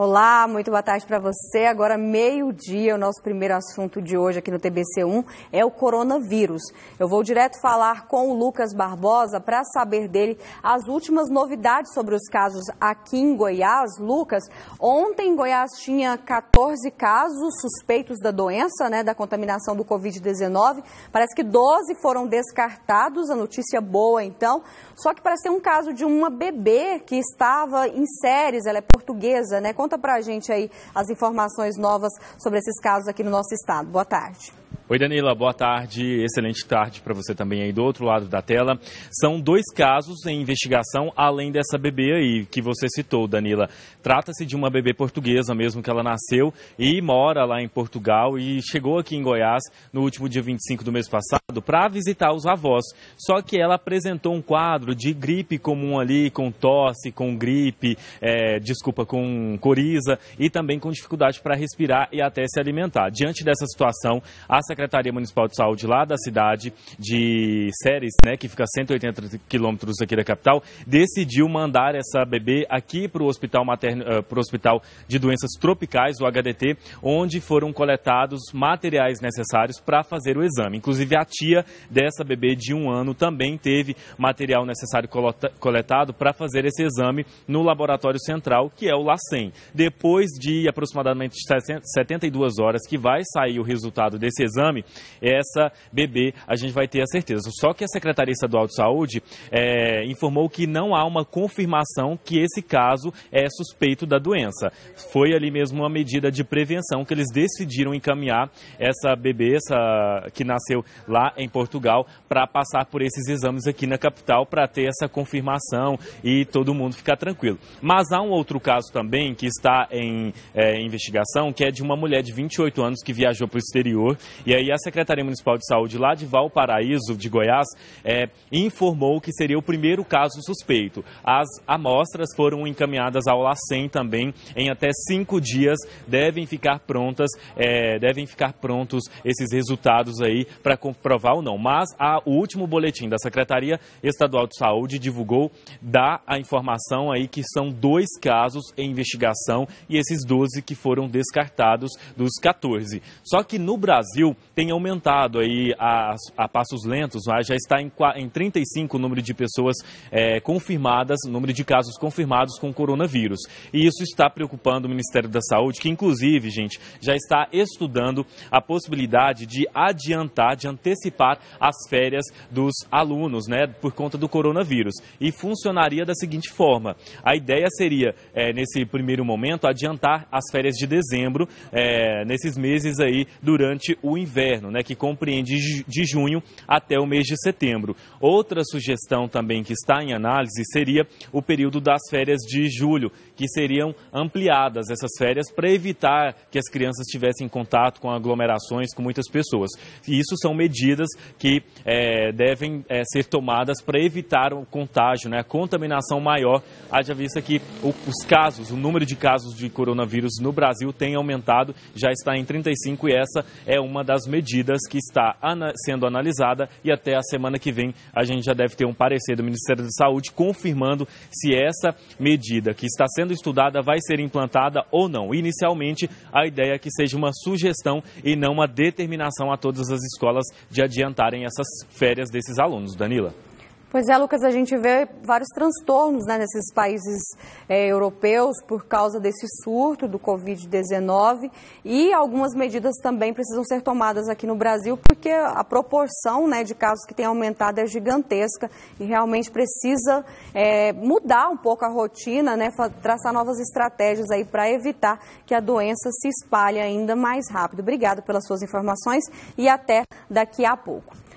Olá, muito boa tarde para você. Agora, meio-dia, o nosso primeiro assunto de hoje aqui no TBC1 é o coronavírus. Eu vou direto falar com o Lucas Barbosa para saber dele as últimas novidades sobre os casos aqui em Goiás. Lucas, ontem Goiás tinha 14 casos suspeitos da doença, né, da contaminação do Covid-19. Parece que 12 foram descartados, a notícia boa então. Só que parece ter um caso de uma bebê que estava em séries, ela é portuguesa, né? Conta para a gente aí as informações novas sobre esses casos aqui no nosso estado. Boa tarde. Oi, Danila, boa tarde. Excelente tarde para você também aí do outro lado da tela. São dois casos em investigação, além dessa bebê aí que você citou, Danila. Trata-se de uma bebê portuguesa mesmo, que ela nasceu e mora lá em Portugal e chegou aqui em Goiás no último dia 25 do mês passado para visitar os avós. Só que ela apresentou um quadro de gripe comum ali, com tosse, com gripe, é, desculpa, com coriza e também com dificuldade para respirar e até se alimentar. Diante dessa situação, a Secretaria Municipal de Saúde lá da cidade de Séries, né, que fica a 180 quilômetros aqui da capital, decidiu mandar essa bebê aqui para o Hospital Materno, eh, para o Hospital de Doenças Tropicais, o HDT, onde foram coletados materiais necessários para fazer o exame. Inclusive a tia dessa bebê de um ano também teve material necessário coletado para fazer esse exame no laboratório central, que é o LACEN. Depois de aproximadamente 72 horas que vai sair o resultado desse exame exame, essa bebê a gente vai ter a certeza. Só que a Secretaria Estadual de Saúde é, informou que não há uma confirmação que esse caso é suspeito da doença. Foi ali mesmo uma medida de prevenção que eles decidiram encaminhar essa bebê, essa, que nasceu lá em Portugal, para passar por esses exames aqui na capital para ter essa confirmação e todo mundo ficar tranquilo. Mas há um outro caso também que está em é, investigação, que é de uma mulher de 28 anos que viajou para o exterior e aí a Secretaria Municipal de Saúde lá de Valparaíso, de Goiás, é, informou que seria o primeiro caso suspeito. As amostras foram encaminhadas ao LACEN também em até cinco dias. Devem ficar prontas, é, devem ficar prontos esses resultados aí para comprovar ou não. Mas a, o último boletim da Secretaria Estadual de Saúde divulgou, dá a informação aí que são dois casos em investigação e esses 12 que foram descartados dos 14. Só que no Brasil, tem aumentado aí a, a passos lentos, né? já está em, em 35 o número de pessoas é, confirmadas, o número de casos confirmados com coronavírus. E isso está preocupando o Ministério da Saúde, que inclusive, gente, já está estudando a possibilidade de adiantar, de antecipar as férias dos alunos, né, por conta do coronavírus. E funcionaria da seguinte forma: a ideia seria, é, nesse primeiro momento, adiantar as férias de dezembro, é, nesses meses aí, durante o inverno inverno, né, que compreende de junho até o mês de setembro. Outra sugestão também que está em análise seria o período das férias de julho, que seriam ampliadas essas férias para evitar que as crianças tivessem contato com aglomerações, com muitas pessoas. E isso são medidas que é, devem é, ser tomadas para evitar o contágio, né, a contaminação maior, haja vista que os casos, o número de casos de coronavírus no Brasil tem aumentado, já está em 35 e essa é uma das das medidas que está sendo analisada e até a semana que vem a gente já deve ter um parecer do Ministério da Saúde confirmando se essa medida que está sendo estudada vai ser implantada ou não. Inicialmente, a ideia é que seja uma sugestão e não uma determinação a todas as escolas de adiantarem essas férias desses alunos. Danila. Pois é, Lucas, a gente vê vários transtornos né, nesses países é, europeus por causa desse surto do Covid-19 e algumas medidas também precisam ser tomadas aqui no Brasil porque a proporção né, de casos que tem aumentado é gigantesca e realmente precisa é, mudar um pouco a rotina, né, traçar novas estratégias aí para evitar que a doença se espalhe ainda mais rápido. Obrigado pelas suas informações e até daqui a pouco.